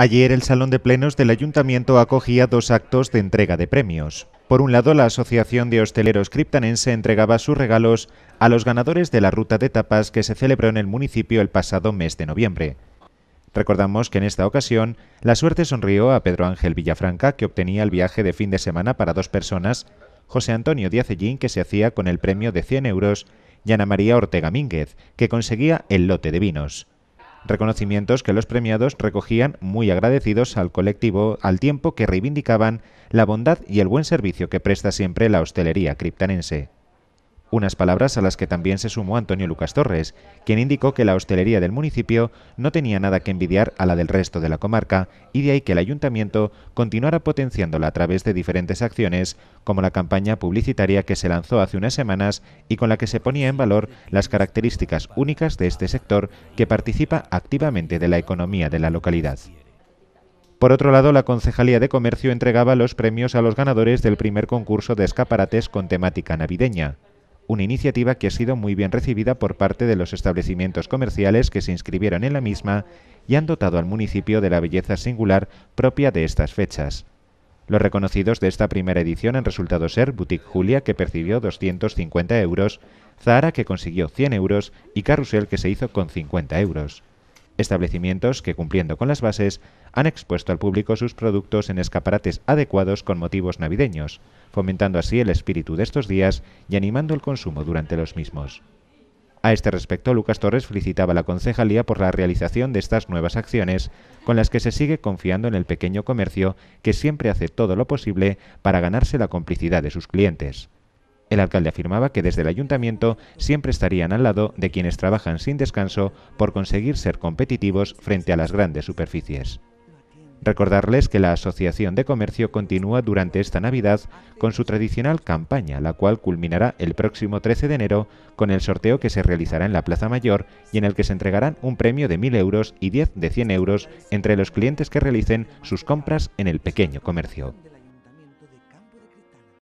Ayer el Salón de Plenos del Ayuntamiento acogía dos actos de entrega de premios. Por un lado, la Asociación de Hosteleros Criptanense entregaba sus regalos a los ganadores de la ruta de tapas que se celebró en el municipio el pasado mes de noviembre. Recordamos que en esta ocasión la suerte sonrió a Pedro Ángel Villafranca, que obtenía el viaje de fin de semana para dos personas, José Antonio Díaz Ellín, que se hacía con el premio de 100 euros, y Ana María Ortega Mínguez, que conseguía el lote de vinos reconocimientos que los premiados recogían muy agradecidos al colectivo al tiempo que reivindicaban la bondad y el buen servicio que presta siempre la hostelería criptanense. Unas palabras a las que también se sumó Antonio Lucas Torres, quien indicó que la hostelería del municipio no tenía nada que envidiar a la del resto de la comarca y de ahí que el ayuntamiento continuara potenciándola a través de diferentes acciones, como la campaña publicitaria que se lanzó hace unas semanas y con la que se ponía en valor las características únicas de este sector que participa activamente de la economía de la localidad. Por otro lado, la Concejalía de Comercio entregaba los premios a los ganadores del primer concurso de escaparates con temática navideña una iniciativa que ha sido muy bien recibida por parte de los establecimientos comerciales que se inscribieron en la misma y han dotado al municipio de la belleza singular propia de estas fechas. Los reconocidos de esta primera edición han resultado ser Boutique Julia, que percibió 250 euros, Zahara, que consiguió 100 euros, y Carrusel, que se hizo con 50 euros establecimientos que, cumpliendo con las bases, han expuesto al público sus productos en escaparates adecuados con motivos navideños, fomentando así el espíritu de estos días y animando el consumo durante los mismos. A este respecto, Lucas Torres felicitaba a la concejalía por la realización de estas nuevas acciones, con las que se sigue confiando en el pequeño comercio que siempre hace todo lo posible para ganarse la complicidad de sus clientes el alcalde afirmaba que desde el ayuntamiento siempre estarían al lado de quienes trabajan sin descanso por conseguir ser competitivos frente a las grandes superficies. Recordarles que la Asociación de Comercio continúa durante esta Navidad con su tradicional campaña, la cual culminará el próximo 13 de enero con el sorteo que se realizará en la Plaza Mayor y en el que se entregarán un premio de 1.000 euros y 10 de 100 euros entre los clientes que realicen sus compras en el pequeño comercio.